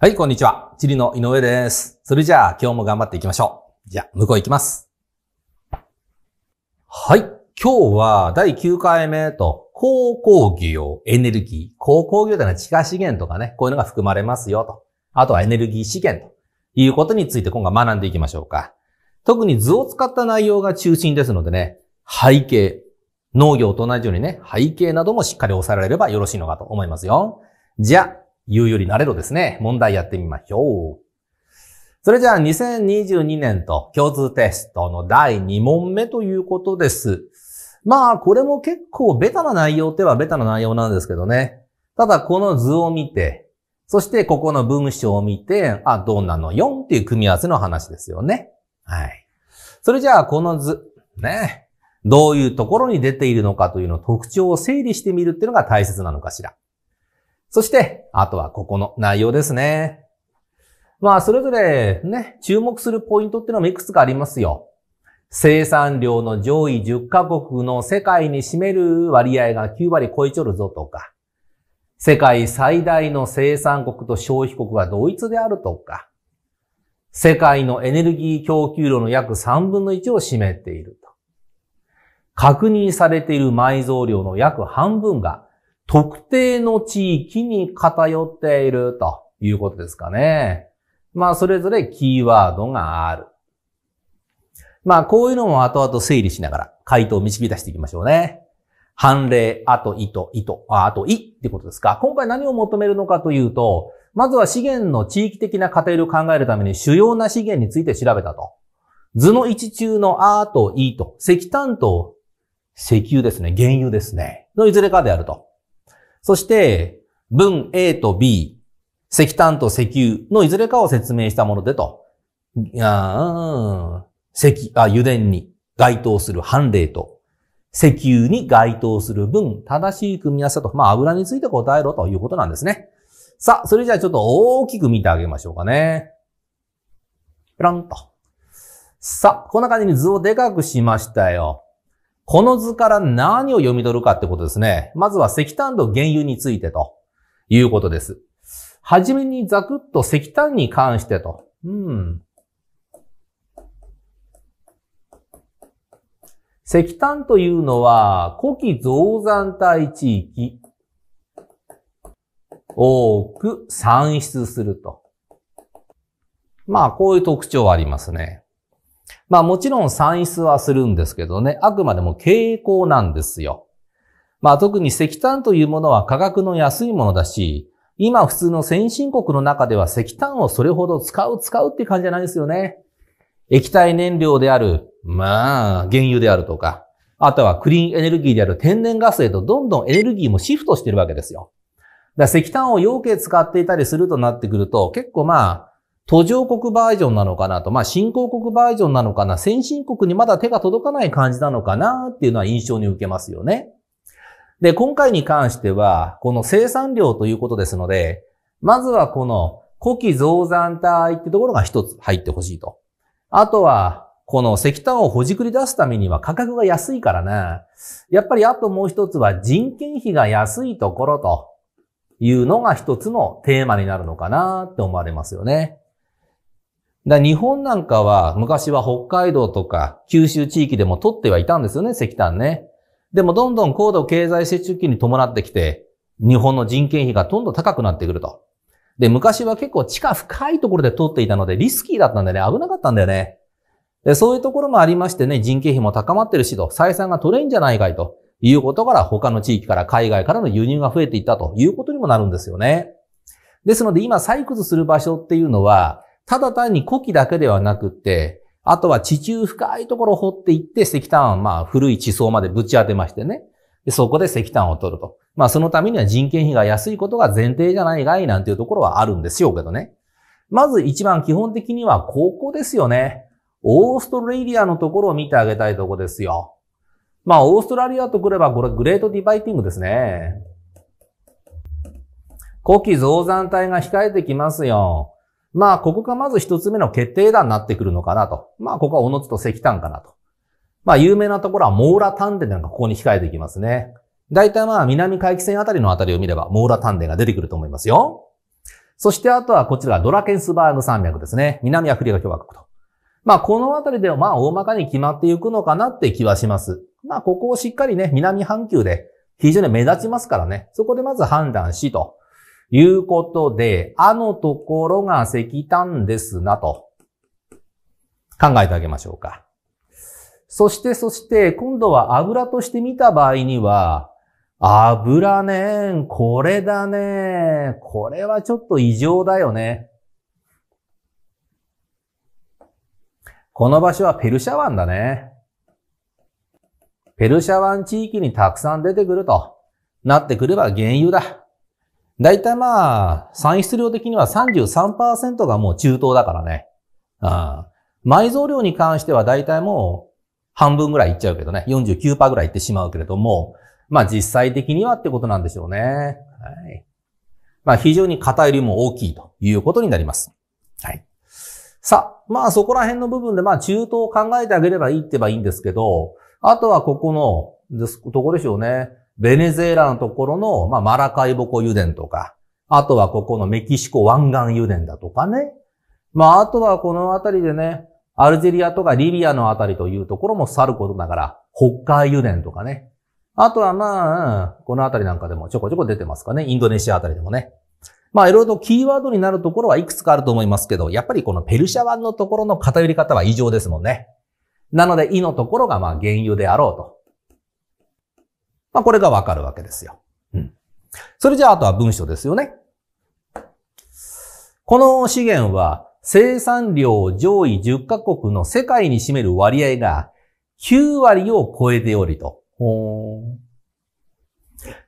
はい、こんにちは。チリの井上です。それじゃあ、今日も頑張っていきましょう。じゃあ、向こう行きます。はい、今日は第9回目と、高工業、エネルギー、高工業というのは地下資源とかね、こういうのが含まれますよと。あとはエネルギー資源ということについて今回学んでいきましょうか。特に図を使った内容が中心ですのでね、背景、農業と同じようにね、背景などもしっかり押さえられればよろしいのかと思いますよ。じゃあ、言うより慣れろですね。問題やってみましょう。それじゃあ2022年と共通テストの第2問目ということです。まあこれも結構ベタな内容ってはベタな内容なんですけどね。ただこの図を見て、そしてここの文章を見て、あ、どうなの ?4 っていう組み合わせの話ですよね。はい。それじゃあこの図、ね。どういうところに出ているのかというの特徴を整理してみるっていうのが大切なのかしら。そして、あとはここの内容ですね。まあ、それぞれね、注目するポイントっていうのもいくつかありますよ。生産量の上位10カ国の世界に占める割合が9割超えちょるぞとか、世界最大の生産国と消費国は同一であるとか、世界のエネルギー供給量の約3分の1を占めていると。確認されている埋蔵量の約半分が特定の地域に偏っているということですかね。まあ、それぞれキーワードがある。まあ、こういうのも後々整理しながら回答を導き出していきましょうね。判例、あと、いと、いと、ああと、いってことですか。今回何を求めるのかというと、まずは資源の地域的な偏りを考えるために主要な資源について調べたと。図の位置中のあと、いと、石炭と石油ですね、原油ですね、のいずれかであると。そして、文 A と B、石炭と石油のいずれかを説明したものでと、あ石あ油田に該当する判例と、石油に該当する分、正しい組み合わせと、まあ油について答えろということなんですね。さあ、それじゃあちょっと大きく見てあげましょうかね。ペランと。さあ、こんな感じに図をでかくしましたよ。この図から何を読み取るかってことですね。まずは石炭と原油についてということです。はじめにザクッと石炭に関してと。うん。石炭というのは、古希造山帯地域、多く産出すると。まあ、こういう特徴はありますね。まあもちろん算出はするんですけどね、あくまでも傾向なんですよ。まあ特に石炭というものは価格の安いものだし、今普通の先進国の中では石炭をそれほど使う使うって感じじゃないですよね。液体燃料である、まあ、原油であるとか、あとはクリーンエネルギーである天然ガスへとどんどんエネルギーもシフトしてるわけですよ。だから石炭を養鶏使っていたりするとなってくると、結構まあ、途上国バージョンなのかなと、まあ、新興国バージョンなのかな、先進国にまだ手が届かない感じなのかなっていうのは印象に受けますよね。で、今回に関しては、この生産量ということですので、まずはこの古希増産体ってところが一つ入ってほしいと。あとは、この石炭をほじくり出すためには価格が安いからな。やっぱりあともう一つは人件費が安いところというのが一つのテーマになるのかなって思われますよね。だ日本なんかは昔は北海道とか九州地域でも取ってはいたんですよね、石炭ね。でもどんどん高度経済成長期に伴ってきて、日本の人件費がどんどん高くなってくると。で、昔は結構地下深いところで取っていたのでリスキーだったんでね。危なかったんだよね。で、そういうところもありましてね、人件費も高まってるしと、採算が取れんじゃないかいということから他の地域から海外からの輸入が増えていったということにもなるんですよね。ですので今採掘する場所っていうのは、ただ単に古希だけではなくて、あとは地中深いところを掘っていって石炭、まあ古い地層までぶち当てましてね。でそこで石炭を取ると。まあそのためには人件費が安いことが前提じゃないがいなんていうところはあるんですよけどね。まず一番基本的にはここですよね。オーストラリアのところを見てあげたいとこですよ。まあオーストラリアとくればこれグレートディバイティングですね。古希増産体が控えてきますよ。まあ、ここがまず一つ目の決定打になってくるのかなと。まあ、ここはおのつと石炭かなと。まあ、有名なところはモーラ丹田なんかここに控えていきますね。大体まあ、南海域線あたりのあたりを見れば、モーラ丹田が出てくると思いますよ。そしてあとはこちらドラケンスバーグ山脈ですね。南アフリカ共和国と。まあ、このあたりではまあ、大まかに決まっていくのかなって気はします。まあ、ここをしっかりね、南半球で非常に目立ちますからね。そこでまず判断しと。いうことで、あのところが石炭ですなと考えてあげましょうか。そしてそして今度は油として見た場合には、油ね、これだね、これはちょっと異常だよね。この場所はペルシャ湾だね。ペルシャ湾地域にたくさん出てくるとなってくれば原油だ。大体まあ、産出量的には33%がもう中東だからね。ああ埋蔵量に関しては大体もう半分ぐらいいっちゃうけどね。49%ぐらいいってしまうけれども、まあ実際的にはってことなんでしょうね。はい。まあ非常に偏りも大きいということになります。はい。さあ、まあそこら辺の部分でまあ中東を考えてあげればいいってばいいんですけど、あとはここの、です、こでしょうね。ベネズエラのところの、まあ、マラカイボコ油田とか、あとはここのメキシコ湾岸油田だとかね。まあ、あとはこの辺りでね、アルジェリアとかリビアの辺りというところもさることながら、北海油田とかね。あとはまあ、この辺りなんかでもちょこちょこ出てますかね。インドネシア辺りでもね。まあ、いろいろとキーワードになるところはいくつかあると思いますけど、やっぱりこのペルシャ湾のところの偏り方は異常ですもんね。なので、イのところがまあ原油であろうと。まあ、これがわかるわけですよ。うん。それじゃあ、あとは文章ですよね。この資源は生産量上位10カ国の世界に占める割合が9割を超えておりと。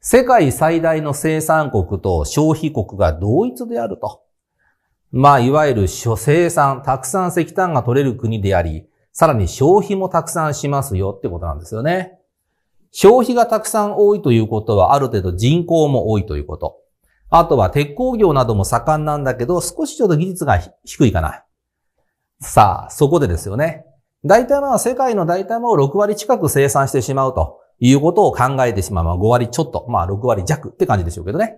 世界最大の生産国と消費国が同一であると。まあ、いわゆる生産、たくさん石炭が取れる国であり、さらに消費もたくさんしますよってことなんですよね。消費がたくさん多いということは、ある程度人口も多いということ。あとは鉄鋼業なども盛んなんだけど、少しちょっと技術が低いかな。さあ、そこでですよね。大体まあ世界の大体もう6割近く生産してしまうということを考えてしまう。まあ5割ちょっと、まあ6割弱って感じでしょうけどね。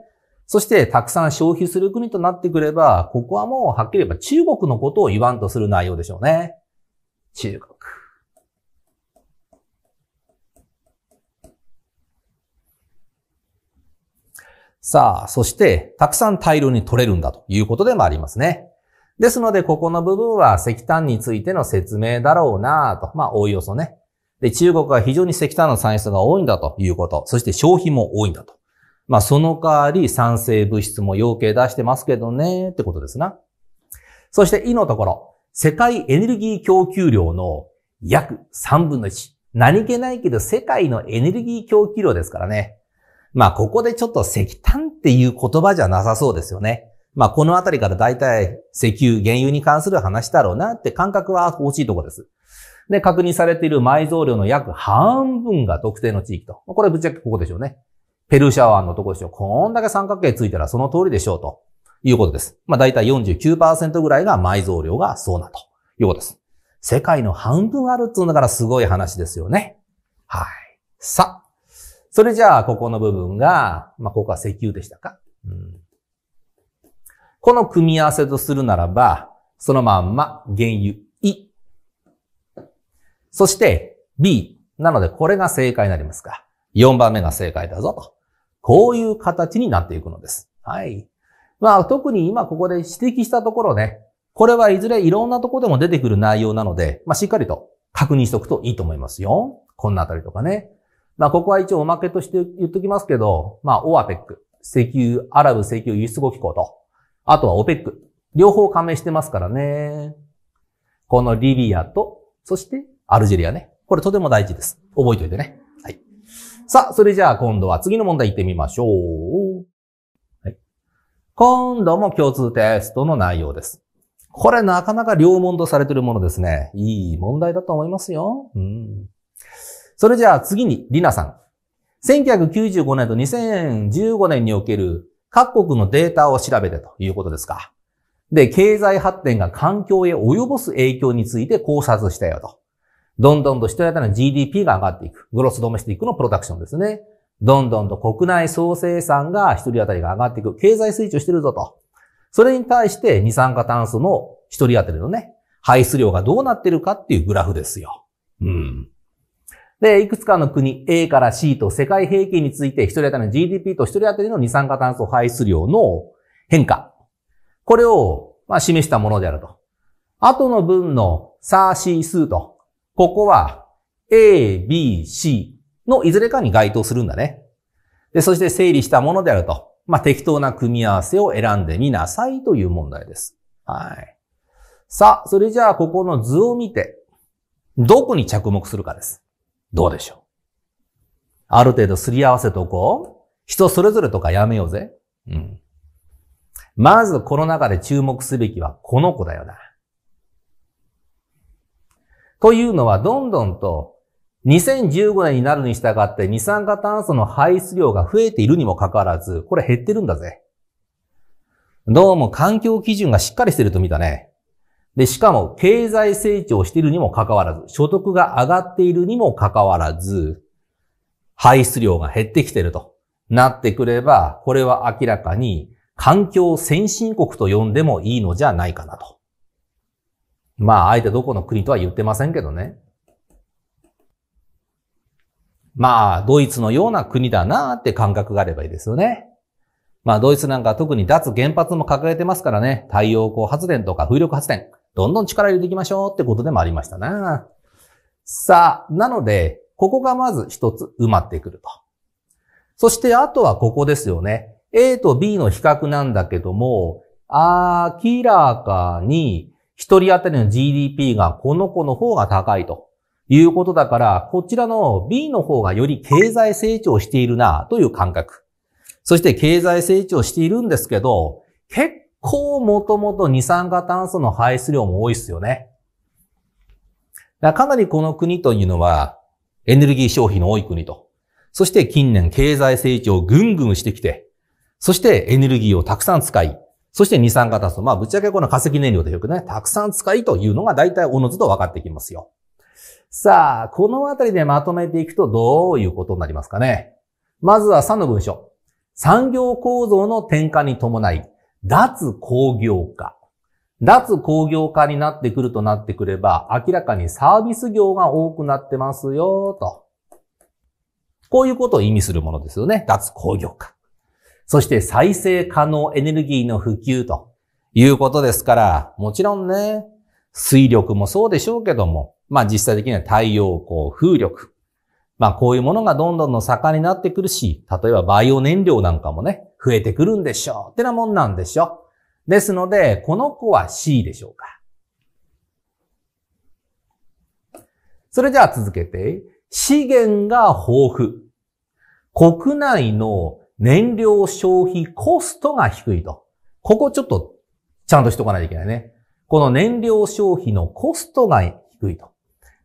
そしてたくさん消費する国となってくれば、ここはもうはっきり言えば中国のことを言わんとする内容でしょうね。中国。さあ、そして、たくさん大量に取れるんだということでもありますね。ですので、ここの部分は石炭についての説明だろうなと。まあ、おおよそね。で、中国は非常に石炭の産出が多いんだということ。そして消費も多いんだと。まあ、その代わり酸性物質も要件出してますけどね、ってことですな。そして、いのところ。世界エネルギー供給量の約3分の1。何気ないけど世界のエネルギー供給量ですからね。まあ、ここでちょっと石炭っていう言葉じゃなさそうですよね。まあ、このあたりから大体石油、原油に関する話だろうなって感覚は欲しいとこです。で、確認されている埋蔵量の約半分が特定の地域と。これぶっちゃけここでしょうね。ペルシャ湾のとこでしょう。こんだけ三角形ついたらその通りでしょうということです。まあ、大体49%ぐらいが埋蔵量がそうなということです。世界の半分あるってうんだからすごい話ですよね。はい。さあ、それじゃあ、ここの部分が、まあ、ここは石油でしたか、うん、この組み合わせとするならば、そのまんま原油 E。そして B。なので、これが正解になりますか。4番目が正解だぞと。こういう形になっていくのです。はい。まあ、特に今ここで指摘したところね、これはいずれいろんなとこでも出てくる内容なので、まあ、しっかりと確認しておくといいと思いますよ。このあたりとかね。まあ、ここは一応おまけとして言っときますけど、まあ、オアペック、石油、アラブ石油輸出後機構と、あとはオペック、両方加盟してますからね。このリビアと、そしてアルジェリアね。これとても大事です。覚えておいてね。はい。さあ、それじゃあ今度は次の問題行ってみましょう。はい。今度も共通テストの内容です。これなかなか両問とされてるものですね。いい問題だと思いますよ。うん。それじゃあ次に、リナさん。1995年と2015年における各国のデータを調べてということですか。で、経済発展が環境へ及ぼす影響について考察したよと。どんどんと一人当たりの GDP が上がっていく。グロスドメスティックのプロダクションですね。どんどんと国内総生産が一人当たりが上がっていく。経済成長してるぞと。それに対して二酸化炭素の一人当たりのね、排出量がどうなってるかっていうグラフですよ。うん。で、いくつかの国 A から C と世界平均について一人当たりの GDP と一人当たりの二酸化炭素排出量の変化。これを、ま示したものであると。後の分の差ー数と、ここは A、B、C のいずれかに該当するんだね。で、そして整理したものであると。まあ、適当な組み合わせを選んでみなさいという問題です。はい。さあ、それじゃあここの図を見て、どこに着目するかです。どうでしょうある程度すり合わせとこう。人それぞれとかやめようぜ。うん。まずこの中で注目すべきはこの子だよな。というのはどんどんと2015年になるに従って二酸化炭素の排出量が増えているにもかかわらず、これ減ってるんだぜ。どうも環境基準がしっかりしてると見たね。で、しかも経済成長しているにもかかわらず、所得が上がっているにもかかわらず、排出量が減ってきてるとなってくれば、これは明らかに環境先進国と呼んでもいいのじゃないかなと。まあ、あえてどこの国とは言ってませんけどね。まあ、ドイツのような国だなって感覚があればいいですよね。まあ、ドイツなんか特に脱原発も掲げてますからね。太陽光発電とか風力発電。どんどん力入れていきましょうってことでもありましたな。さあ、なので、ここがまず一つ埋まってくると。そしてあとはここですよね。A と B の比較なんだけども、明らかに一人当たりの GDP がこの子の方が高いということだから、こちらの B の方がより経済成長しているなという感覚。そして経済成長しているんですけど、結こうもともと二酸化炭素の排出量も多いですよね。だかなりこの国というのはエネルギー消費の多い国と、そして近年経済成長をぐんぐんしてきて、そしてエネルギーをたくさん使い、そして二酸化炭素。まあ、ぶっちゃけこの化石燃料でよくね、たくさん使いというのが大体おのずと分かってきますよ。さあ、このあたりでまとめていくとどういうことになりますかね。まずは3の文章。産業構造の転換に伴い、脱工業化。脱工業化になってくるとなってくれば、明らかにサービス業が多くなってますよ、と。こういうことを意味するものですよね。脱工業化。そして再生可能エネルギーの普及ということですから、もちろんね、水力もそうでしょうけども、まあ実際的には太陽光、風力。まあこういうものがどんどんの盛んになってくるし、例えばバイオ燃料なんかもね、増えてくるんでしょう。ってなもんなんでしょ。ですので、この子は C でしょうか。それじゃあ続けて、資源が豊富。国内の燃料消費コストが低いと。ここちょっとちゃんとしとかないといけないね。この燃料消費のコストが低いと。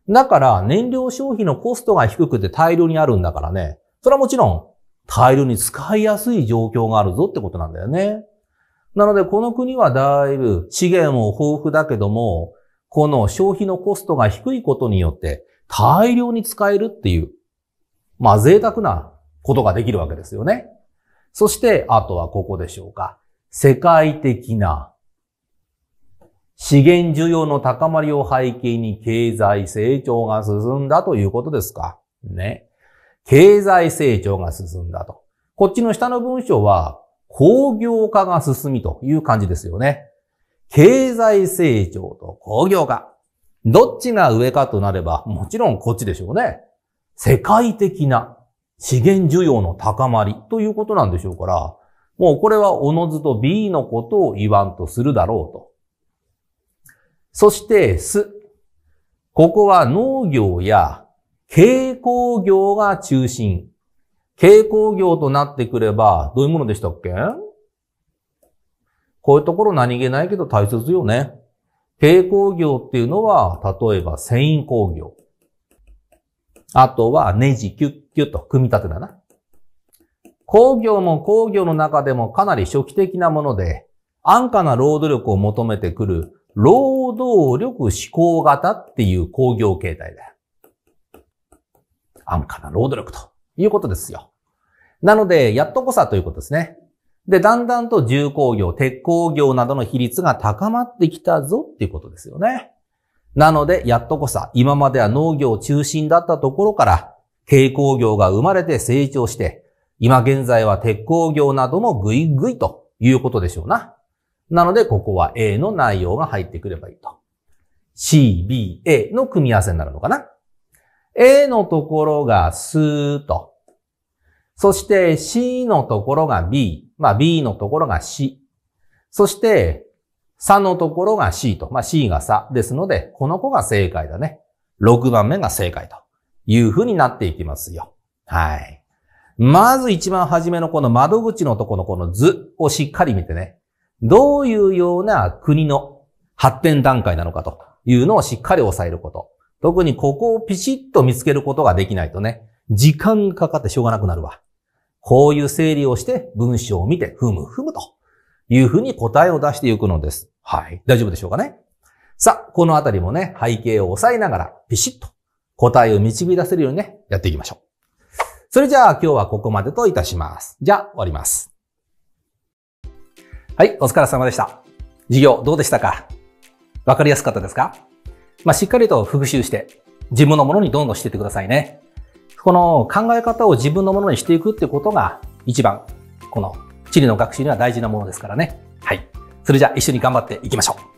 だから、燃料消費のコストが低くて大量にあるんだからね。それはもちろん、大量に使いやすい状況があるぞってことなんだよね。なので、この国はだいぶ資源も豊富だけども、この消費のコストが低いことによって大量に使えるっていう、まあ贅沢なことができるわけですよね。そして、あとはここでしょうか。世界的な資源需要の高まりを背景に経済成長が進んだということですか。ね。経済成長が進んだと。こっちの下の文章は、工業化が進みという感じですよね。経済成長と工業化。どっちが上かとなれば、もちろんこっちでしょうね。世界的な資源需要の高まりということなんでしょうから、もうこれはおのずと B のことを言わんとするだろうと。そして、す。ここは農業や軽工業が中心。軽工業となってくれば、どういうものでしたっけこういうところ何気ないけど大切よね。軽工業っていうのは、例えば繊維工業。あとはネジキュッキュッと組み立てだな。工業も工業の中でもかなり初期的なもので、安価な労働力を求めてくる労働力志向型っていう工業形態だよ。安価な労働力ということですよ。なので、やっとこさということですね。で、だんだんと重工業、鉄鋼業などの比率が高まってきたぞっていうことですよね。なので、やっとこさ、今までは農業中心だったところから、軽工業が生まれて成長して、今現在は鉄鋼業などもぐいぐいということでしょうな。なので、ここは A の内容が入ってくればいいと。C、B、A の組み合わせになるのかな。A のところがスーと。そして C のところが B。まあ B のところが C。そしてサのところが C と。まあ C がサ。ですので、この子が正解だね。6番目が正解という風になっていきますよ。はい。まず一番初めのこの窓口のとこのこの図をしっかり見てね。どういうような国の発展段階なのかというのをしっかり押さえること。特にここをピシッと見つけることができないとね、時間かかってしょうがなくなるわ。こういう整理をして文章を見て、ふむふむというふうに答えを出していくのです。はい。大丈夫でしょうかねさあ、このあたりもね、背景を押さえながら、ピシッと答えを導き出せるようにね、やっていきましょう。それじゃあ今日はここまでといたします。じゃあ終わります。はい、お疲れ様でした。授業どうでしたかわかりやすかったですかまあ、しっかりと復習して、自分のものにどんどんしていってくださいね。この考え方を自分のものにしていくってことが、一番、この地理の学習には大事なものですからね。はい。それじゃあ一緒に頑張っていきましょう。